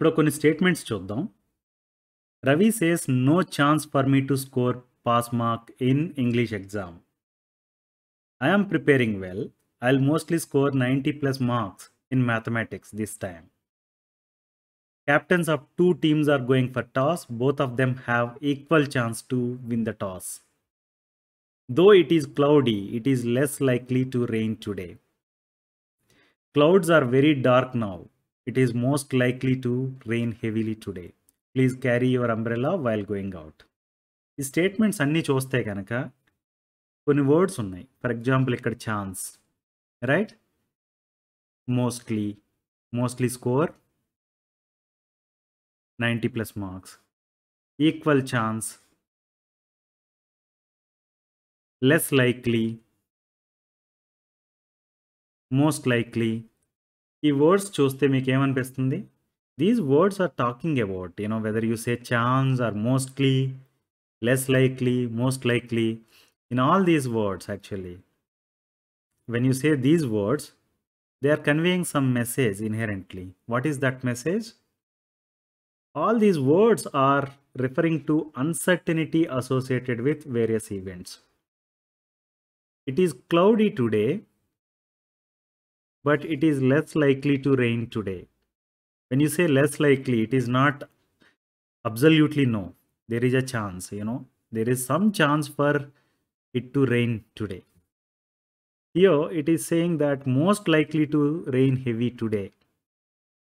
ఇప్పుడు కొన్ని స్టేట్మెంట్స్ చూద్దాం Ravi says no chance for me to score pass mark in English exam I'm preparing well I mostly score ninety plus marks in mathematics this time Captains of two teams are going for toss. Both of them have equal chance to win the toss. Though it is cloudy, it is less likely to rain today. Clouds are very dark now. It is most likely to rain heavily today. Please carry your umbrella while going out ఈ statements అన్నీ చూస్తే కనుక కొన్ని words ఉన్నాయి for example ఇక్కడ chance right mostly mostly score ninety plus marks equal chance less likely most likely ఈ words చూస్తే మీకు ఏమనిపిస్తుంది these words are talking about you know whether you say chance are mostly less likely most likely in all these words actually when you say these words they are conveying some message inherently what is that message all these words are referring to uncertainty associated with various events. It is cloudy today but it is less likely to rain today. When you say less likely, it is not absolutely no. There is a chance, you know, there is some chance for it to rain today. Here it is saying that most likely to rain heavy today.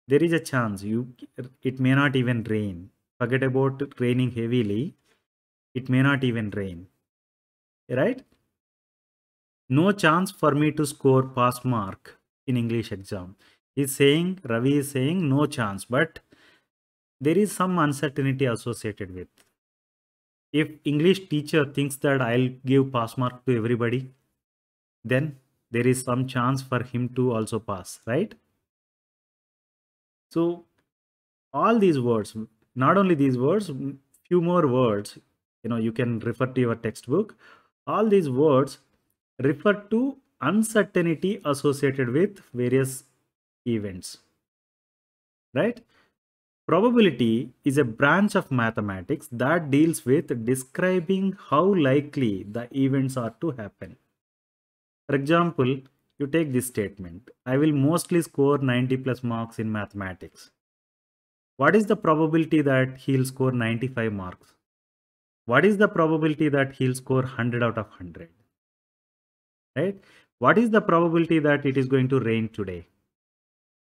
There is a chance you it may not even rain. Forget about raining heavily. It may not even rain. Right? No chance for me to score pass mark in English exam. He's saying, Ravi is saying no chance, but there is some uncertainty associated with. If English teacher thinks that I'll give pass mark to everybody, then there is some chance for him to also pass, right? So all these words, not only these words, few more words, you know, you can refer to your textbook. All these words refer to uncertainty associated with various events, right? Probability is a branch of mathematics that deals with describing how likely the events are to happen. For example, you take this statement, I will mostly score 90 plus marks in mathematics. What is the probability that he'll score 95 marks? What is the probability that he'll score 100 out of 100? Right? What is the probability that it is going to rain today?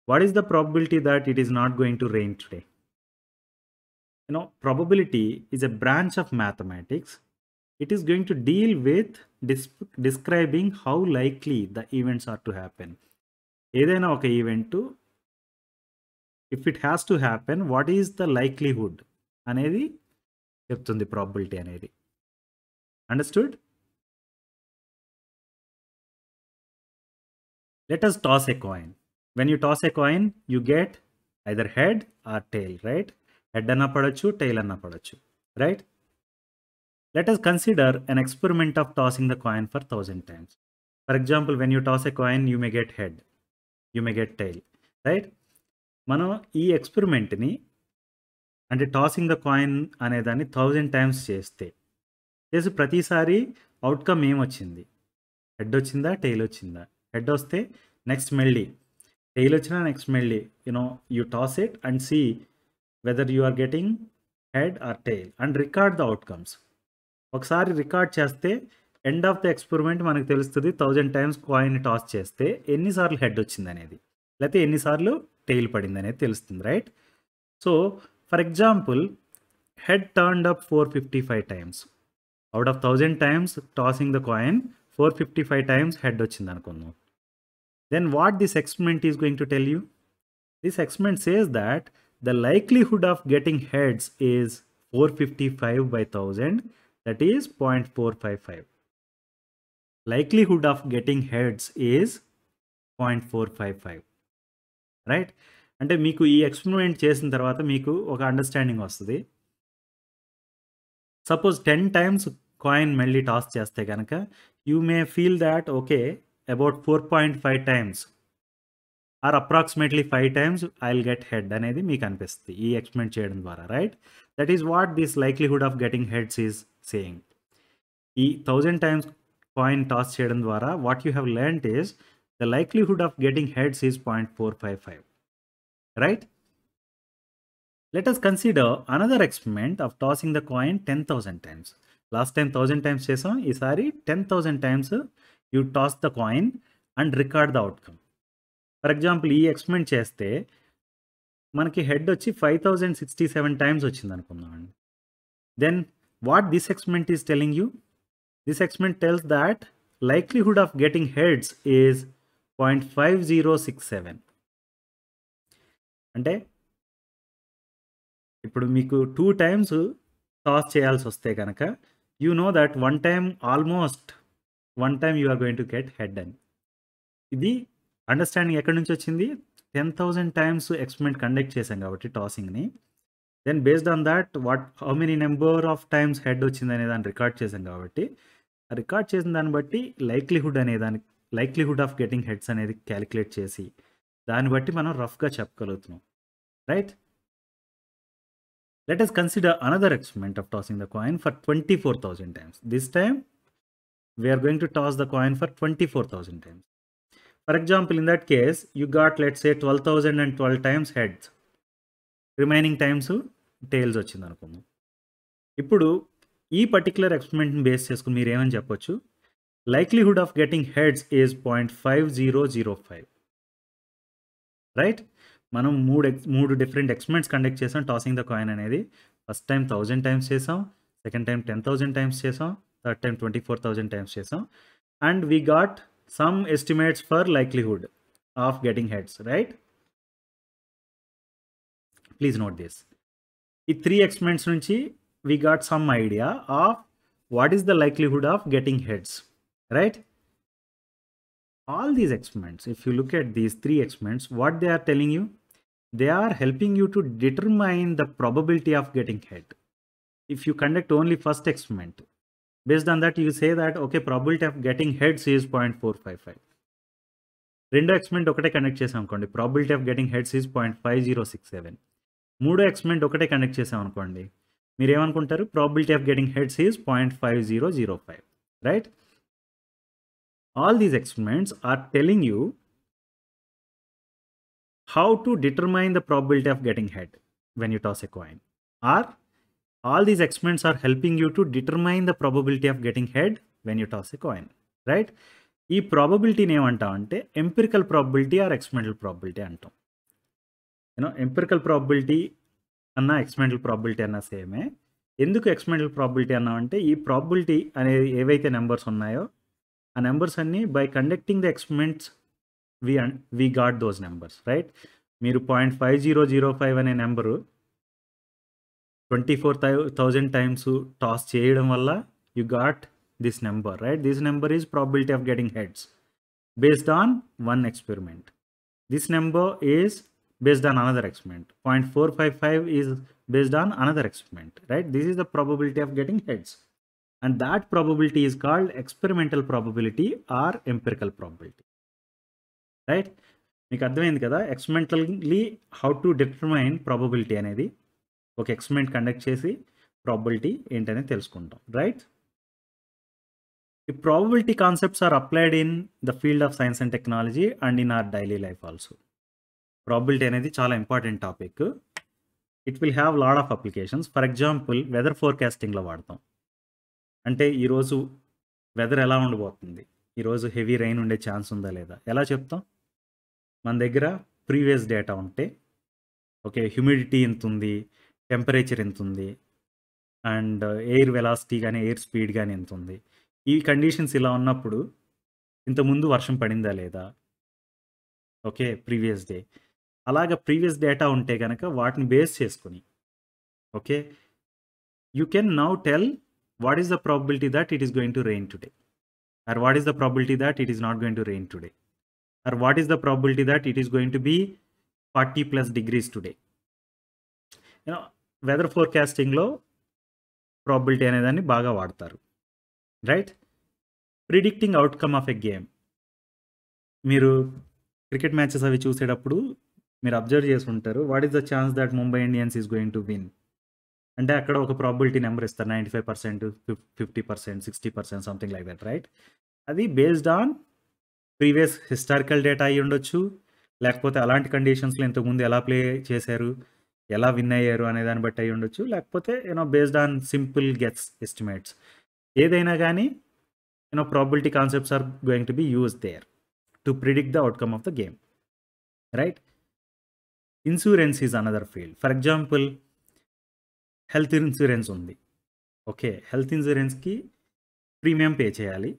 What is the probability that it is not going to rain today? You know, probability is a branch of mathematics. It is going to deal with describing how likely the events are to happen. ఏదైనా ఒక event to, it has to happen what is the likelihood అనేది చెప్తుంది probability? అనేది understood? Let us toss a coin. When you toss a coin, you get either head or tail, right? Head anna padachu, tail anna padachu, right? Let us consider an experiment of tossing the coin for 1000 times. For example, when you toss a coin, you may get head, you may get tail, right? మనం ఈ ఎక్స్పెరిమెంట్ని అంటే tossing the coin అనేదాన్ని thousand times చేస్తే చేసి ప్రతిసారి outcome ఏమొచ్చింది head వచ్చిందా టెయిల్ వచ్చిందా హెడ్ వస్తే నెక్స్ట్ మెల్లి టెయిల్ వచ్చినా నెక్స్ట్ మెల్లి you know you toss it and see whether you are getting head or tail and record the outcomes ఒకసారి రికార్డ్ చేస్తే ఎండ్ ఆఫ్ ద ఎక్స్పెరిమెంట్ మనకు తెలుస్తుంది థౌజండ్ టైమ్స్ కాయిన్ టాస్ చేస్తే ఎన్నిసార్లు హెడ్ వచ్చింది అనేది లేకపోతే ఎన్నిసార్లు టెయిల్ పడింది అనేది తెలుస్తుంది right so for example head turned up four fifty five times out of thousand times tossing the coin four fifty five times head వచ్చింది అనుకుందాం Then what this experiment is going to tell you? This experiment says that the likelihood of getting heads is 455 by 1000 that is 0.455. Likelihood of getting heads is 0.455 right అంటే మీకు ఈ experiment చేసిన తర్వాత మీకు ఒక understanding వస్తుంది సపోజ్ టెన్ టైమ్స్ కాయిన్ మళ్ళీ toss చేస్తే కనుక you may feel that okay about four point five times or approximately five times I will get head అనేది మీకు అనిపిస్తుంది ఈ ఎక్స్పెరిమెంట్ చేయడం ద్వారా right that is what this likelihood of getting heads is saying ఈ thousand times coin toss చేయడం ద్వారా what you have learnt is the likelihood of getting heads is point four five five right let us consider another experiment of tossing the coin ten thousand times last time thousand times చేసాం ఈసారి ten thousand times you toss the coin and record the outcome for example ఈ experiment చేస్తే మనకి head వచ్చి five thousand sixty seven times వచ్చింది అనుకుందామండి then what this experiment is telling you this experiment tells that likelihood of getting heads is point five zero six seven అంటే ఇప్పుడు మీకు two times toss చేయాల్సి వస్తే కనుక you know that one time almost one time you are going to get head అని ఇది understanding ఎక్కడి నుంచి వచ్చింది ten thousand times experiment conduct చేశాం కాబట్టి టాసింగ్ని then based on that what how many number of times head వచ్చింది అనే దాన్ని రికార్డ్ చేశాం కాబట్టి రికార్డ్ చేసిన దాన్ని బట్టి లైక్లీహుడ్ అనే దాని లైక్లీహుడ్ ఆఫ్ గెటింగ్ హెడ్స్ అనేది క్యాలిక్యులేట్ చేసి దాన్ని బట్టి మనం రఫ్గా చెప్పగలుగుతున్నాం right let us consider another experiment of tossing the coin for twenty four thousand times this time we are going to toss the coin for 24,000 times. For example, in that case, you got let's say 12,012 times heads. Remaining times tails వచ్చింది అనుకుందాం ఇప్పుడు ఈ particular ఎక్స్పెరిమెంట్ని base చేసుకుని మీరు ఏమని చెప్పొచ్చు likelihood of getting heads is point five zero zero five right మనం మూడు ఎక్స్ మూడు డిఫరెంట్ ఎక్స్పెరిమెంట్స్ కండక్ట్ చేసాం టాసింగ్ ద కాయిన్ అనేది ఫస్ట్ టైం థౌజండ్ టైమ్స్ చేసాం second time ten thousand times చేసాం Third time 24,000 times చేసాం and we got some estimates for likelihood of getting heads right please note this In three experiments, we got some idea of what is the likelihood of getting heads right all these experiments if you look at these three experiments what they are telling you they are helping you to determine the probability of getting head if you conduct only first experiment Based on that, you say that, okay, probability of getting heads is 0.455. రెండో ఎక్స్మెంట్ ఒకటే connect చేసాం అనుకోండి probability of getting heads is point five zero six seven మూడో experiment ఒకటే connect చేసాం అనుకోండి మీరు ఏమనుకుంటారు probability of getting heads is point five zero zero five right all these experiments are telling you how to determine the probability of getting head when you toss a coin are all these experiments are helping you to determine the probability of getting head when you toss a coin right ఈ ప్రాబబిలిటీని ఏమంటాం అంటే empirical probability or experimental probability అంటాం you know empirical probability అన్న experimental probability అన్న సేమే ఎందుకు experimental probability అన్నామంటే ఈ ప్రాబిలిటీ అనేది ఏవైతే నెంబర్స్ ఉన్నాయో ఆ నెంబర్స్ అన్నీ by conducting the experiments we and we got those numbers right మీరు point five zero zero five అనే number twenty four thousand times toss చేయడం వల్ల you got this number right this number is probability of getting heads based on one experiment this number is based on another experiment point four five five is based on another experiment right this is the probability of getting heads and that probability is called experimental probability or empirical probability right మీకు అర్థమైంది కదా experimentally how to determine probability అనేది ఒక experiment conduct చేసి probability ఏంటనేది తెలుసుకుంటాం right ఈ probability concepts are applied in the field of science and technology and in our daily life also probability అనేది చాలా important topic it will have lot of applications for example weather ఫోర్కాస్టింగ్లో వాడతాం అంటే ఈరోజు weather ఎలా ఉండబోతుంది ఈరోజు హెవీ రెయిన్ ఉండే ఛాన్స్ ఉందా లేదా ఎలా చెప్తాం మన దగ్గర ప్రీవియస్ డేటా ఉంటే ఓకే హ్యూమిడిటీ ఎంత ఉంది టెంపరేచర్ ఎంత ఉంది అండ్ ఎయిర్ వెలాసిటీ కానీ ఎయిర్ స్పీడ్ కానీ ఎంత ఉంది ఈ కండిషన్స్ ఇలా ఉన్నప్పుడు ఇంతకుముందు వర్షం పడిందా లేదా ఓకే ప్రీవియస్ డే అలాగ ప్రీవియస్ డేటా ఉంటే కనుక వాటిని బేస్ చేసుకుని okay you can now tell what is the probability that it is going to rain today or what is the probability that it is not going to rain today or what is the probability that it is going to be forty plus degrees today you know weather ఫోర్కాస్టింగ్లో probability అనేదాన్ని బాగా వాడతారు right predicting outcome of a game మీరు cricket matches అవి చూసేటప్పుడు మీరు observe చేసి ఉంటారు what is the chance that Mumbai Indians is going to win అంటే అక్కడ ఒక ప్రాబిలిటీ నెంబర్ ఇస్తారు ninety five percent fifty percent sixty percent something like that right అది based on previous historical data అయ్యి ఉండొచ్చు లేకపోతే అలాంటి కండిషన్స్లో ఇంతకుముందు ఎలా ప్లే చేశారు ఎలా విన్ అయ్యారు అనే దాన్ని బట్టి అయి ఉండొచ్చు లేకపోతే you know based on simple guess estimates ఏదైనా కానీ you know probability concepts are going to be use there to predict the outcome of the game right insurance is another field for example health insurance ఉంది okay health ఇన్సూరెన్స్కి premium pay చేయాలి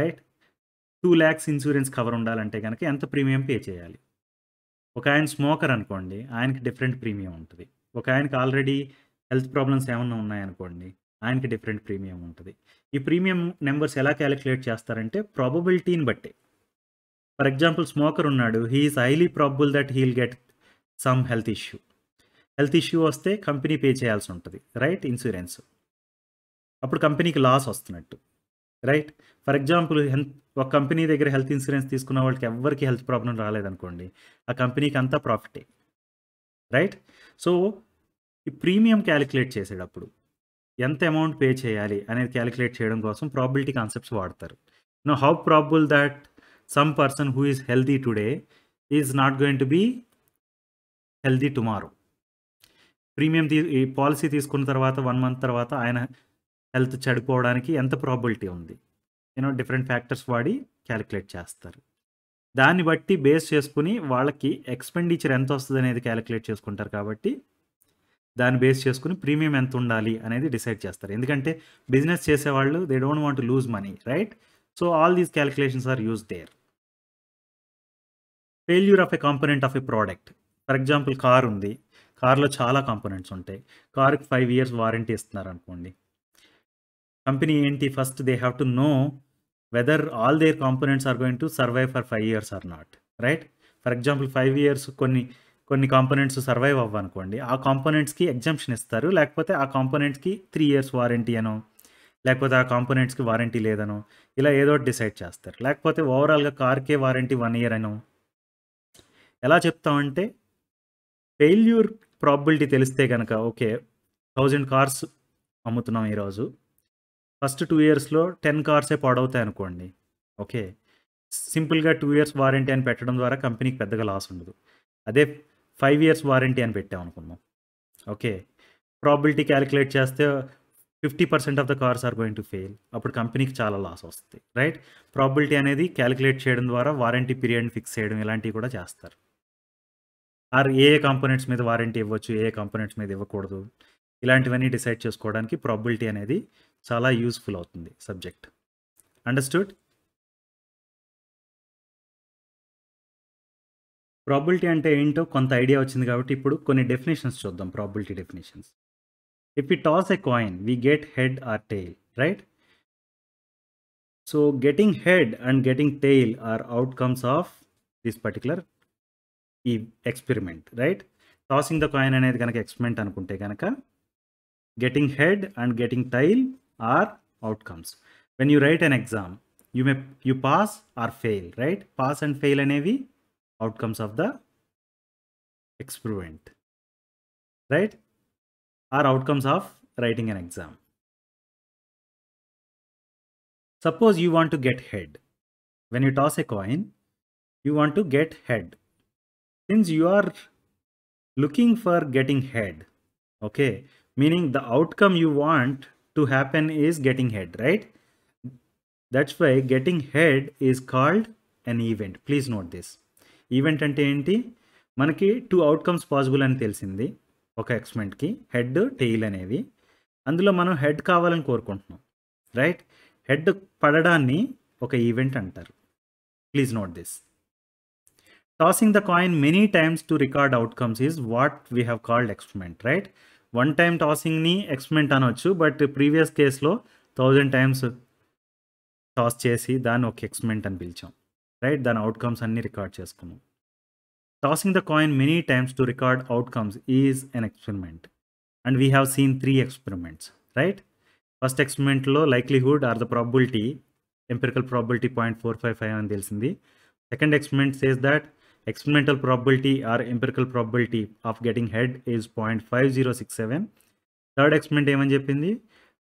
right two lakhs insurance cover ఉండాలంటే కనుక ఎంత premium pay చేయాలి ఒక ఆయన smoker అనుకోండి ఆయనకి డిఫరెంట్ ప్రీమియం ఉంటుంది ఒక ఆయనకి ఆల్రెడీ హెల్త్ ప్రాబ్లమ్స్ ఏమన్నా ఉన్నాయనుకోండి ఆయనకి డిఫరెంట్ ప్రీమియం ఉంటుంది ఈ ప్రీమియం నెంబర్స్ ఎలా క్యాలిక్యులేట్ చేస్తారంటే ప్రాబబిలిటీని బట్టి ఫర్ ఎగ్జాంపుల్ స్మోకర్ ఉన్నాడు he is highly probable that he'll get some health issue health issue వస్తే కంపెనీ పే చేయాల్సి ఉంటుంది రైట్ ఇన్సూరెన్స్ అప్పుడు కంపెనీకి లాస్ వస్తున్నట్టు రైట్ ఫర్ ఎగ్జాంపుల్ హెల్త్ ఒక కంపెనీ దగ్గర హెల్త్ ఇన్సూరెన్స్ తీసుకున్న వాళ్ళకి ఎవరికి హెల్త్ ప్రాబ్లం రాలేదనుకోండి ఆ కంపెనీకి అంతా ప్రాఫిటే రైట్ సో ఈ ప్రీమియం క్యాలిక్యులేట్ చేసేటప్పుడు ఎంత అమౌంట్ పే చేయాలి అనేది క్యాలిక్యులేట్ చేయడం కోసం ప్రాబిలిటీ కాన్సెప్ట్స్ వాడతారు know how probable that some person who is healthy today is not going to be healthy tomorrow premium తీ ఈ పాలసీ తీసుకున్న తర్వాత వన్ మంత్ తర్వాత ఆయన హెల్త్ చెడిపోవడానికి ఎంత ప్రాబిలిటీ ఉంది యూనో డిఫరెంట్ ఫ్యాక్టర్స్ వాడి క్యాలిక్యులేట్ చేస్తారు దాన్ని బట్టి బేస్ చేసుకుని వాళ్ళకి ఎక్స్పెండిచర్ ఎంత వస్తుంది అనేది క్యాలిక్యులేట్ చేసుకుంటారు కాబట్టి దాన్ని బేస్ చేసుకుని ప్రీమియం ఎంత ఉండాలి అనేది డిసైడ్ చేస్తారు ఎందుకంటే బిజినెస్ చేసేవాళ్ళు they don't want lose money right so all these calculations are use there failure of a component of a product for example car ఉంది కార్లో చాలా కాంపోనెంట్స్ ఉంటాయి కార్కి ఫైవ్ ఇయర్స్ వారంటీ ఇస్తున్నారు అనుకోండి కంపెనీ ఏంటి first they have to know whether all their components are going to survive for five years or not right for example five years కొన్ని కొన్ని కాంపోనెంట్స్ సర్వైవ్ అవ్వనుకోండి ఆ కాంపోనెంట్స్కి ఎగ్జామ్షన్ ఇస్తారు లేకపోతే ఆ కాంపోనెంట్స్కి త్రీ ఇయర్స్ వారంటీ అనో లేకపోతే ఆ కాంపోనెంట్స్కి వారంటీ లేదనో ఇలా ఏదో డిసైడ్ చేస్తారు లేకపోతే ఓవరాల్గా కార్కే వారంటీ వన్ ఇయర్ అనో ఎలా చెప్తామంటే ఫెయిల్యూర్ ప్రాబిలిటీ తెలిస్తే కనుక ఓకే థౌజండ్ కార్స్ అమ్ముతున్నాం ఈరోజు ఫస్ట్ టూ ఇయర్స్లో టెన్ కార్సే పాడవుతాయి అనుకోండి ఓకే సింపుల్గా టూ ఇయర్స్ వారంటీ అని పెట్టడం ద్వారా కంపెనీకి పెద్దగా లాస్ ఉండదు అదే ఫైవ్ ఇయర్స్ వారంటీ అని పెట్టాం అనుకుందాం ఓకే ప్రాబిలిటీ క్యాలిక్యులేట్ చేస్తే fifty percent of the cars are going to fail అప్పుడు కంపెనీకి చాలా లాస్ వస్తుంది రైట్ ప్రాబిలిటీ అనేది క్యాలిక్యులేట్ చేయడం ద్వారా వారంటీ పీరియడ్ని ఫిక్స్ చేయడం ఇలాంటివి కూడా చేస్తారు ఆర్ ఏ కాంపోనెంట్స్ మీద వారంటీ ఇవ్వచ్చు ఏ కాంపోనెంట్స్ మీద ఇవ్వకూడదు ఇలాంటివన్నీ డిసైడ్ చేసుకోవడానికి ప్రాబిలిటీ అనేది చాలా యూస్ఫుల్ అవుతుంది సబ్జెక్ట్ అండర్స్టూడ్ ప్రాబిలిటీ అంటే ఏంటో కొంత ఐడియా వచ్చింది కాబట్టి ఇప్పుడు కొన్ని డెఫినేషన్స్ చూద్దాం probability definitions if you toss a coin we get head or tail right so getting head and getting tail are outcomes of this particular ఈ experiment right tossing the coin అనేది కనుక experiment అనుకుంటే కనుక getting head and getting tail Are outcomes. When you write an exam, you may you pass or fail, right? Pass and fail an AV, outcomes of the experiment, right? Are outcomes of writing an exam. Suppose you want to get head. When you toss a coin, you want to get head. Since you are looking for getting head, okay, meaning the outcome you want to happen is getting head, right? That's why getting head is called an event. Please note this. Event అంటే ఏంటి మనకి two outcomes possible అని తెలిసింది ఒక ఎక్స్పెరిమెంట్కి head tail అనేవి అందులో మనం head కావాలని కోరుకుంటున్నాం రైట్ హెడ్ పడడాన్ని ఒక ఈవెంట్ అంటారు please note this tossing the coin many times to record outcomes is what we have called experiment right one time టాసింగ్ని ఎక్స్పెరిమెంట్ అనవచ్చు బట్ ప్రీవియస్ కేసులో థౌజండ్ టైమ్స్ టాస్ చేసి దాన్ని ఒక ఎక్స్పెరిమెంట్ అని పిలిచాం రైట్ దాని అవుట్కమ్స్ అన్నీ రికార్డ్ చేసుకున్నాం tossing the coin many times to record outcomes is an experiment and we have seen three experiments right first ఎక్స్పెరిమెంట్లో likelihood or the probability empirical probability point four five five అని తెలిసింది second experiment says that probability experimental probability or empirical probability of getting head is seven third experiment ఏమని చెప్పింది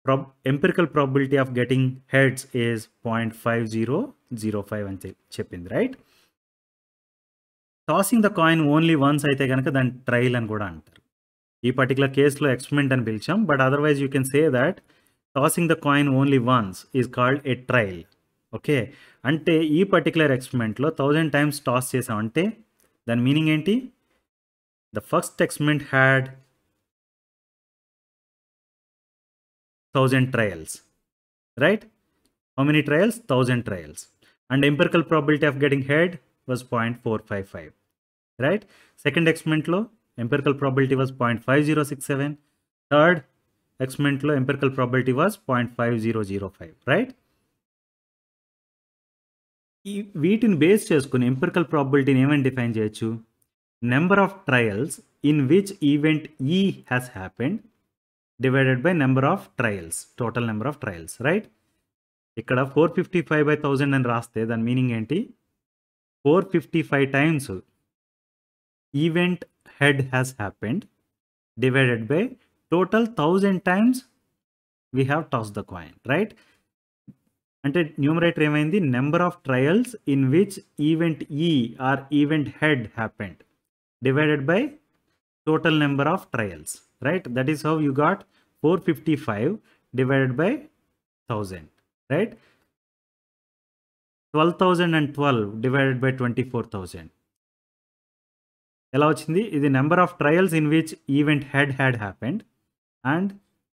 prob empirical probability of getting heads is point five zero zero five అని చెప్పింది right tossing the coin only once అయితే కనుక దాని trial అని కూడా అంటారు ఈ పర్టికులర్ కేసులో ఎక్స్పెరిమెంట్ అని పిలిచాం but otherwise you can say that tossing the coin only once is called a trial okay అంటే ఈ పర్టికులర్ ఎక్స్పెరిమెంట్లో థౌజండ్ టైమ్స్ టాస్ చేసామంటే దాని మీనింగ్ ఏంటి the first experiment had thousand trials right how many trials thousand trials and empirical probability of getting head was point four five five right second ఎక్స్పెరిమెంట్లో empirical probability was point five zero six seven third ఎక్స్పెరిమెంట్లో empirical probability was point five zero zero five right ఈ వీటిని base చేసుకుని empirical ప్రాబిలిటీని ఏమని define చేయొచ్చు number of trials in which event E has happened divided by number of trials total number of trials right ఇక్కడ four fifty five by thousand అని రాస్తే దాని మీనింగ్ ఏంటి four fifty five times event head has happened divided by total thousand times we have toss the coin right అంటే numerator ఏమైంది number of trials in which event E or event head happened divided by total number of trials right that is how you got four fifty five divided by thousand right twelve thousand and twelve divided by twenty four thousand ఎలా వచ్చింది ఇది number of trials in which event head had happened and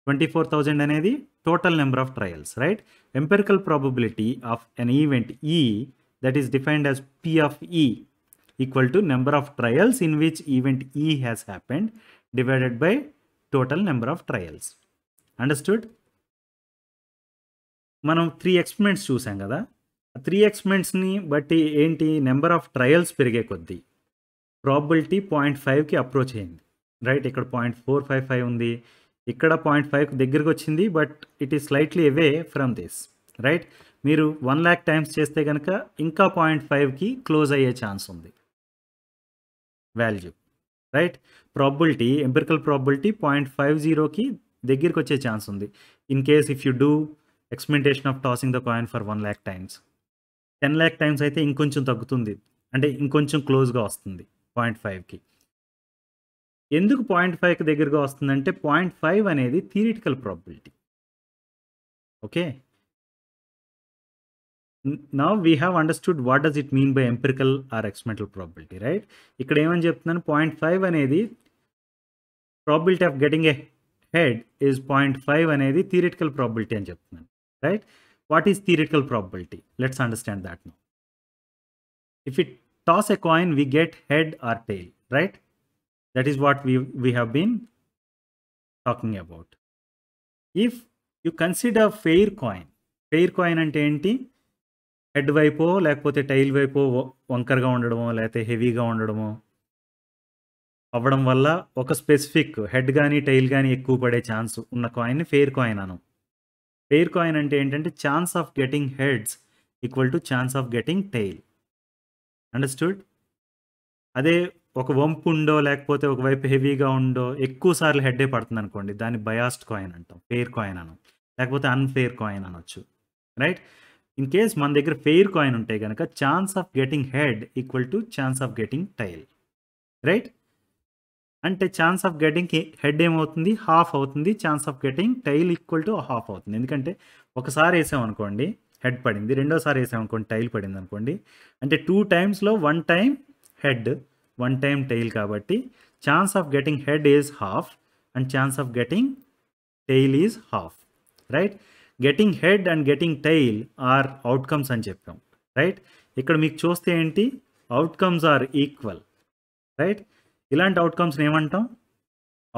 twenty four thousand అనేది total number of trials, right? Empirical probability of an event E that is defined as P of E equal to number of trials in which event E has happened divided by total number of trials. Understood? మనం three experiments చూసాం కదా three ఎక్స్పెరిమెంట్స్ని బట్టి ఏంటి number of trials పెరిగే కొద్దీ probability point ఫైవ్కి approach అయింది right ఇక్కడ పాయింట్ ఫోర్ ఫైవ్ ఫైవ్ ఉంది ఇక్కడ పాయింట్ ఫైవ్ దగ్గరకు వచ్చింది but it is slightly away from this right మీరు వన్ ల్యాక్ టైమ్స్ చేస్తే కనుక ఇంకా పాయింట్ ఫైవ్కి క్లోజ్ అయ్యే ఛాన్స్ ఉంది value right probability empirical probability point five జీరోకి దగ్గరికి వచ్చే ఛాన్స్ ఉంది in case if you do experimentation of tossing the coin for one lakh times ten lakh times అయితే ఇంకొంచెం తగ్గుతుంది అంటే ఇంకొంచెం క్లోజ్గా వస్తుంది పాయింట్ ఫైవ్కి ఎందుకు పాయింట్ ఫైవ్కి దగ్గరగా వస్తుందంటే పాయింట్ ఫైవ్ అనేది theoretical probability okay now we have understood what does it mean by empirical or experimental probability right ఇక్కడ ఏమని చెప్తున్నాను పాయింట్ ఫైవ్ అనేది probability of getting a head is point five అనేది థియరిటికల్ ప్రాబిలిటీ అని చెప్తున్నాను right what is theoretical probability let's understand that no if it toss a coin we get head or tail right That is what we, we have been talking about. If you consider fair coin, fair coin అంటే ఏంటి head వైపో లేకపోతే tile వైపో వంకరగా ఉండడమో లేకపోతే హెవీగా ఉండడమో అవ్వడం వల్ల ఒక specific head కానీ టైల్ కానీ ఎక్కువ పడే ఛాన్స్ ఉన్న కాయిన్ని ఫెయిర్ కాయిన్ అను ఫెయిర్ కాయిన్ అంటే ఏంటంటే chance of getting heads equal to chance of getting tail understood అదే ఒక వంపు ఉండో లేకపోతే ఒకవైపు హెవీగా ఉండో ఎక్కువ సార్లు హెడ్డే పడుతుంది అనుకోండి దాన్ని బయాస్ట్ కాయిన్ అంటాం ఫెయిర్ కాయిన్ అను లేకపోతే అన్ఫెయిర్ కాయిన్ అనొచ్చు రైట్ ఇన్ కేస్ మన దగ్గర ఫెయిర్ కాయిన్ ఉంటే కనుక chance of getting head equal to chance of getting tail right అంటే ఛాన్స్ ఆఫ్ గెటింగ్ హెడ్ ఏమవుతుంది హాఫ్ అవుతుంది chance of getting tail equal to half అవుతుంది ఎందుకంటే ఒకసారి వేసామనుకోండి హెడ్ పడింది రెండోసారి వేసామనుకోండి టైల్ పడింది అనుకోండి అంటే టూ టైమ్స్లో one time head one time tail కాబట్టి chance of getting head is half and chance of getting tail is half right getting head and getting tail are outcomes అని చెప్పాం రైట్ ఇక్కడ మీకు చూస్తే ఏంటి అవుట్కమ్స్ ఆర్ ఈక్వల్ రైట్ ఇలాంటి అవుట్కమ్స్ని ఏమంటాం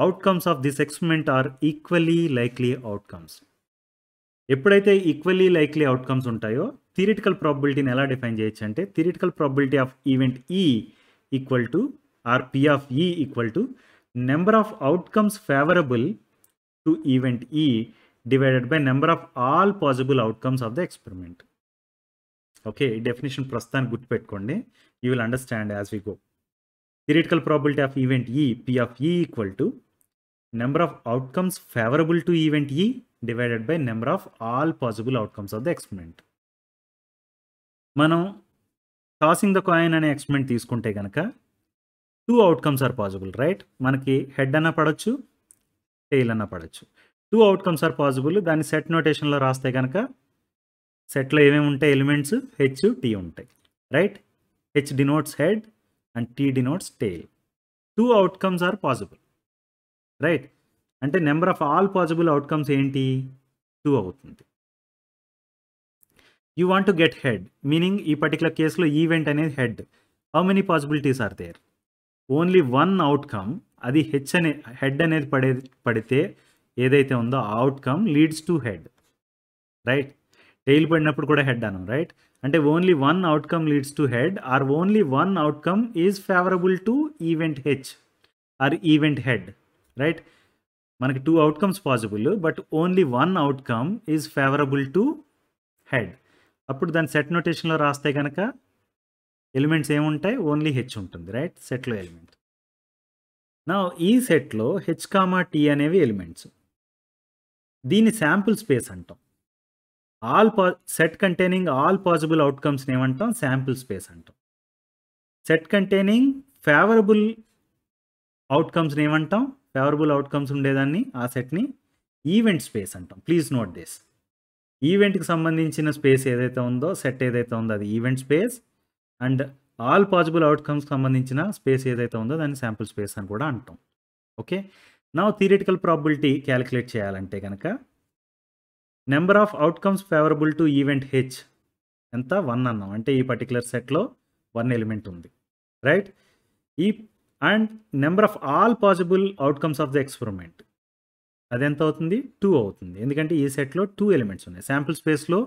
outcomes of this experiment are equally likely outcomes ఎప్పుడైతే ఈక్వల్లీ లైక్లీ అవుట్కమ్స్ ఉంటాయో థిరిటికల్ ప్రాబిలిటీని ఎలా డిఫైన్ చేయొచ్చు అంటే theoretical probability of event E equal to or P of E equal to number of outcomes favorable to event E divided by number of all possible outcomes of the experiment. Okay ఈ definition ప్రస్తుతాన్ని గుర్తుపెట్టుకోండి you will understand as we go theoretical probability of event E P of E equal to number of outcomes favourable to event E divided by number of all possible outcomes of the experiment మనం tossing the coin అనే experiment తీసుకుంటే కనుక two outcomes are possible right మనకి head అన్న పడవచ్చు tail అన్న పడవచ్చు two outcomes are possible దాన్ని సెట్ నోటేషన్లో రాస్తే కనుక సెట్లో ఏమేమి ఉంటాయి ఎలిమెంట్స్ హెచ్ టీ ఉంటాయి right H denotes head and T denotes tail two outcomes are possible right అంటే number of all possible outcomes ఏంటి టూ అవుతుంది you want to get head meaning ఈ పర్టికులర్ కేసులో ఈవెంట్ అనేది head how many possibilities are there only one outcome అది H అనే head అనేది పడే పడితే ఏదైతే ఉందో ఆ outcome leads to head right tail పడినప్పుడు కూడా హెడ్ అను రైట్ అంటే only one outcome leads to head or only one outcome is favourable to event H or event head right మనకి two outcomes possible but only one outcome is favourable to head అప్పుడు దాని set నోటేషన్లో రాస్తే కనుక elements ఏముంటాయి only H ఉంటుంది right సెట్లో element నా ఈ సెట్లో హెచ్ కామా టీ అనేవి ఎలిమెంట్స్ దీన్ని శాంపుల్ స్పేస్ అంటాం ఆల్ పా సెట్ కంటైనింగ్ ఆల్ పాసిబుల్ అవుట్కమ్స్ని ఏమంటాం శాంపుల్ స్పేస్ అంటాం సెట్ కంటైనింగ్ ఫేవరబుల్ అవుట్కమ్స్ని ఏమంటాం ఫేవరబుల్ అవుట్కమ్స్ ఉండేదాన్ని ఆ సెట్ని ఈవెంట్ స్పేస్ అంటాం ప్లీజ్ నోట్ దిస్ ఈవెంట్కి సంబంధించిన స్పేస్ ఏదైతే ఉందో సెట్ ఏదైతే ఉందో అది event space and all possible outcomes సంబంధించిన స్పేస్ ఏదైతే ఉందో దాన్ని శాంపుల్ స్పేస్ అని కూడా అంటాం ఓకే నా థియరిటికల్ ప్రాబిలిటీ క్యాలిక్యులేట్ చేయాలంటే కనుక number of outcomes favourable to event H ఎంత వన్ అన్నాం అంటే ఈ పర్టికులర్ సెట్లో వన్ ఎలిమెంట్ ఉంది రైట్ ఈ and number of all possible outcomes of the experiment అది ఎంత అవుతుంది టూ అవుతుంది ఎందుకంటే ఈ సెట్లో టూ ఎలిమెంట్స్ ఉన్నాయి శాంపుల్ స్పేస్లో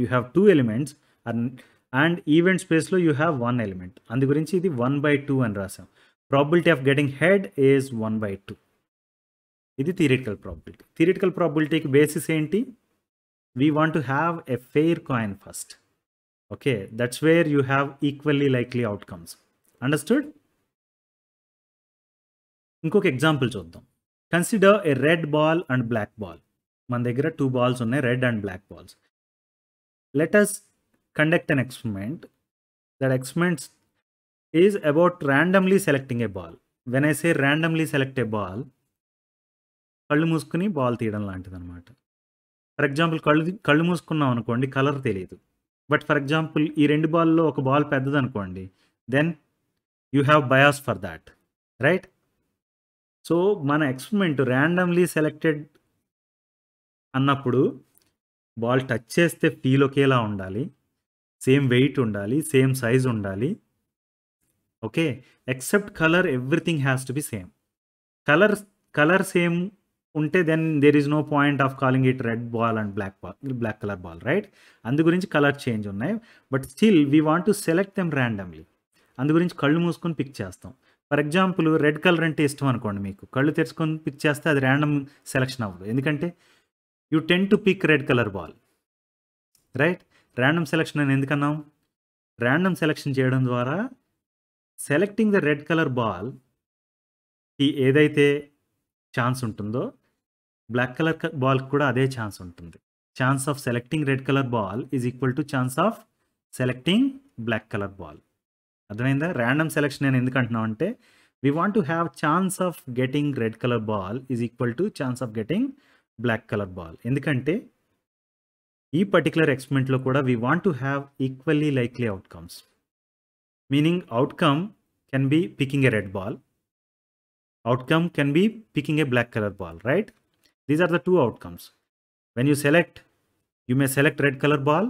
you have two elements and event స్పేస్లో యూ హ్యావ్ వన్ ఎలిమెంట్ అందు గురించి ఇది వన్ బై టూ అని రాసాం probability of getting head is one by two ఇది థియరిటికల్ ప్రాబిలిటీ థిరిటికల్ ప్రాబిలిటీకి బేసిస్ ఏంటి we want to have a fair coin first okay that's where you have equally likely outcomes understood ఇంకొక example చూద్దాం consider a red ball and black ball మన దగ్గర two balls ఉన్నాయి red and black balls let us conduct an experiment that experiments is about randomly selecting a ball when I say randomly select a ball కళ్ళు మూసుకుని ball తీయడం లాంటిది అనమాట for example కళ్ళు కళ్ళు మూసుకున్నాం అనుకోండి కలర్ తెలియదు బట్ ఫర్ ఎగ్జాంపుల్ ఈ రెండు బాల్లో ఒక బాల్ పెద్దది అనుకోండి then you have bias for that right so మన ఎక్స్పెరిమెంట్ ర్యాండమ్లీ సెలెక్టెడ్ అన్నప్పుడు బాల్ టచ్ చేస్తే ఫీల్ ఒకేలా ఉండాలి సేమ్ వెయిట్ ఉండాలి సేమ్ సైజ్ ఉండాలి okay except colour everything has to be same colour colour same ఉంటే then there is no point of calling it red ball and black ball black colour ball right అందు గురించి colour change ఉన్నాయి but still we want to select them randomly అందు గురించి కళ్ళు మూసుకొని pick చేస్తాం for example red colour అంటే ఇష్టం అనుకోండి మీకు కళ్ళు తెరుచుకొని పిక్ చేస్తే అది ర్యాండమ్ సెలక్షన్ అవ్వదు ఎందుకంటే you tend to pick red colour ball right random selection అని ఎందుకన్నాం ర్యాండమ్ సెలెక్షన్ చేయడం ద్వారా selecting the red colour ball ఈ ఏదైతే ఛాన్స్ ఉంటుందో బ్లాక్ కలర్ బాల్ కూడా అదే ఛాన్స్ ఉంటుంది chance of selecting red colour ball is equal to chance of selecting black colour ball అర్థమైందా ర్యాండమ్ సెలెక్షన్ నేను ఎందుకు అంటున్నాను అంటే we want to have chance of getting red colour ball is equal to chance of getting black colour ball ఎందుకంటే ఈ particular ఎక్స్పెరిమెంట్లో కూడా we want to have equally likely outcomes meaning outcome can be picking a red ball outcome can be picking A black colour ball right these are the two outcomes when you select you may select red colour ball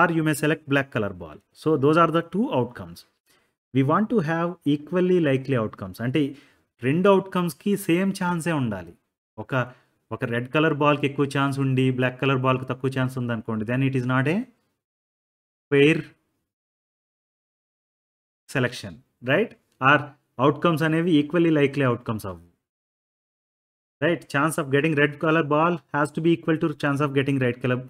or you may select black colour ball so those are the two outcomes we want to have equally likely outcomes అంటే రెండు అవుట్కమ్స్కి same ఛాన్సే ఉండాలి ఒక ఒక red colour బాల్కి ఎక్కువ chance ఉండి black colour బాల్కి తక్కువ ఛాన్స్ ఉందనుకోండి then it is not a fair selection right or outcomes అనేవి ఈక్వల్లీ లైక్లీ అవుట్కమ్స్ అవ్వు right chance of getting red colour ball has to be equal to chance of getting red colour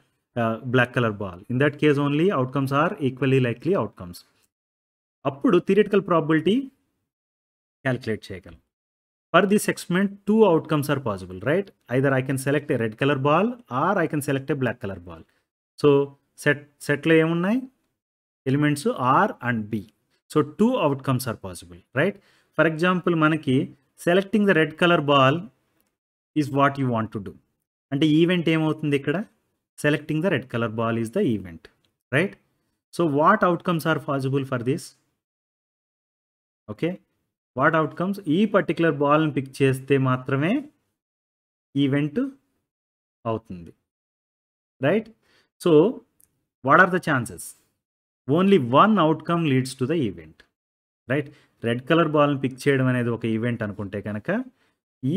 black colour ball in that case only outcomes are equally likely outcomes అప్పుడు theoretical probability calculate చేయగలం for this experiment two outcomes are possible right either I can select a red colour ball are I can select a black colour ball so set సెట్లో ఏమున్నాయి elements R and B so two outcomes are possible right for example మనకి selecting the red colour ball is what you want to do అంటే event ఏమవుతుంది ఇక్కడ selecting the red colour ball is the event right so what outcomes are possible for this okay what outcomes ఈ particular బాల్ని pick చేస్తే మాత్రమే event అవుతుంది right so what are the chances only one outcome leads to the event right red colour బాల్ని pick చేయడం అనేది ఒక event అనుకుంటే కనుక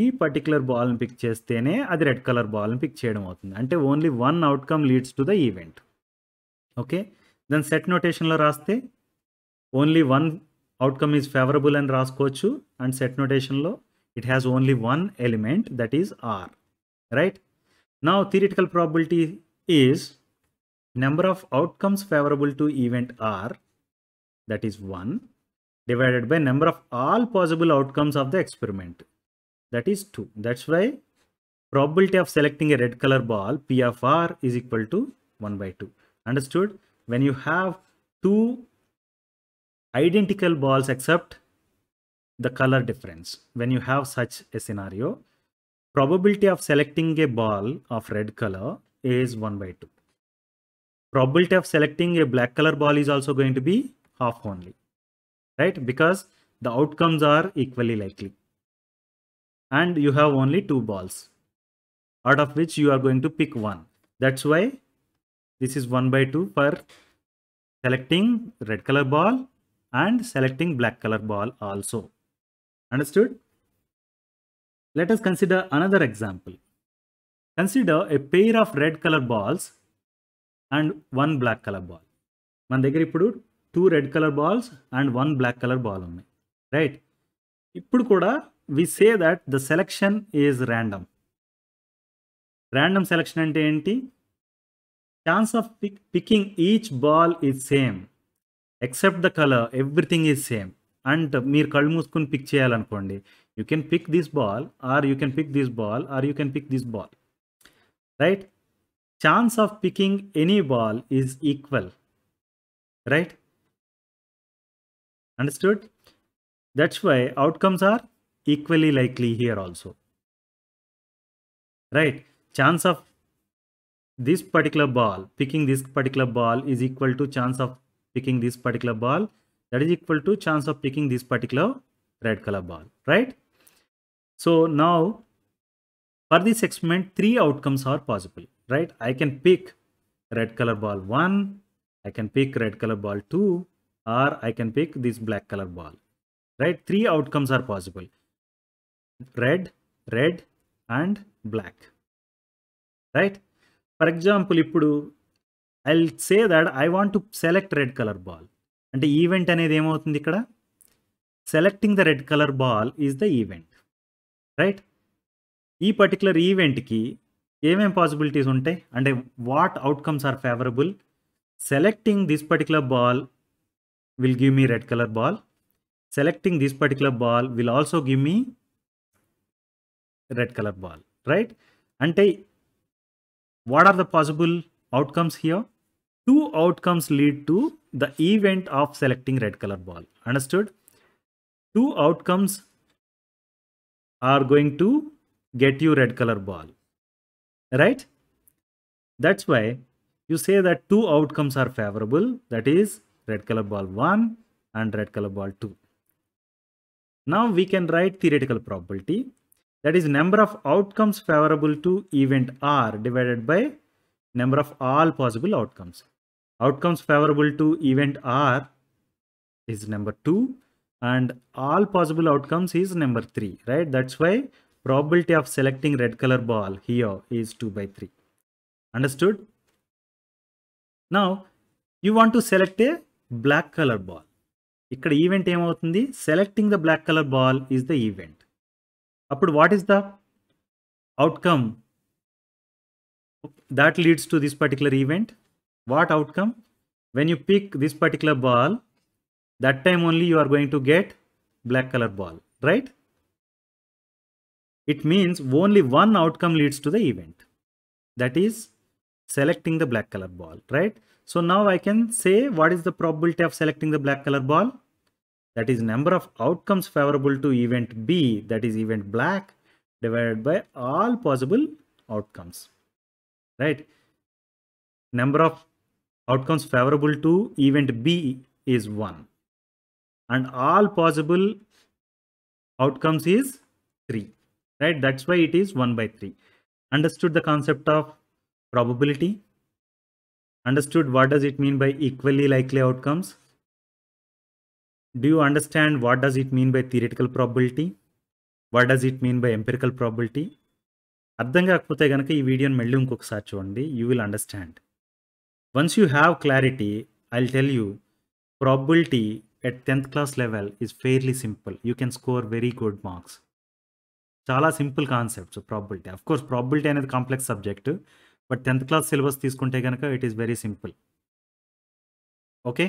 ఈ పర్టికులర్ బాల్ని పిక్ చేస్తేనే అది రెడ్ కలర్ బాల్ని పిక్ చేయడం అవుతుంది అంటే only one outcome leads to the event okay దాని సెట్ నోటేషన్లో రాస్తే only one outcome is favorable and raskochu and set notation lo it has only one element that is r right now theoretical probability is number of outcomes favorable to event r that is 1 divided by number of all possible outcomes of the experiment that is 2 that's why probability of selecting a red color ball p of r is equal to 1 by 2 understood when you have two identical balls except the color difference. When you have such a scenario, probability of selecting a ball of red color is 1 by 2. Probability of selecting a black color ball is also going to be half only, right? Because the outcomes are equally likely. And you have only two balls, out of which you are going to pick one. That's why this is 1 by 2 for selecting red color ball and selecting black color ball also. Understood? Let us consider another example. Consider a pair of red color balls and one black color ball. Man put two red color balls and one black color ball on me. Right? Ippudkoda, we say that the selection is random. Random selection and TNT. Chance of picking each ball is same except the color everything is same and meer kal muskun pick cheyalanukondi you can pick this ball or you can pick this ball or you can pick this ball right chance of picking any ball is equal right understood that's why outcomes are equally likely here also right chance of this particular ball picking this particular ball is equal to chance of picking this particular ball that is equal to chance of picking this particular red color ball, right? So now for this experiment, three outcomes are possible, right? I can pick red color ball one, I can pick red color ball two, or I can pick this black color ball, right? Three outcomes are possible, red, red and black, right? For example ఇప్పుడు I'll say that I want to select red colour ball అంటే event అనేది ఏమవుతుంది ఇక్కడ selecting the red colour ball is the event right ఈ particular ఈవెంట్కి ఏమేం possibilities ఉంటాయి అంటే what outcomes are favourable selecting this particular ball will give me red colour ball selecting this particular ball will also give me red colour ball right అంటే what are the possible outcomes here two outcomes lead to the event of selecting red color ball. Understood? Two outcomes are going to get you red color ball. Right? That's why you say that two outcomes are favorable. That is red color ball 1 and red color ball 2. Now we can write theoretical probability. That is number of outcomes favorable to event R divided by number of all possible outcomes. outcomes favorable to event R is number two and all possible outcomes is number three, right? That's why probability of selecting red color ball here is two by three. Understood? Now you want to select a black color ball. ఇక్కడ event ఏమవుతుంది selecting the black colour ball is the event అప్పుడు what is the outcome that leads to this particular event what outcome? When you pick this particular ball, that time only you are going to get black color ball, right? It means only one outcome leads to the event. That is selecting the black color ball, right? So now I can say what is the probability of selecting the black color ball? That is number of outcomes favorable to event B, that is event black, divided by all possible outcomes, right? Number of outcomes favorable to event B is 1 and all possible outcomes is 3 right that's why it is 1 by 3 understood the concept of probability understood what does it mean by equally likely outcomes do you understand what does it mean by theoretical probability what does it mean by empirical probability అర్థం కాకపోతే కనుక ఈ వీడియోని మళ్ళీ ఇంకొకసారి చూడండి you will understand Once you have clarity, I'll tell you probability at 10th class level is fairly simple. You can score very good marks. చాలా simple concepts probability of course probability అనేది complex subject but tenth class syllabus తీసుకుంటే కనుక it is very simple okay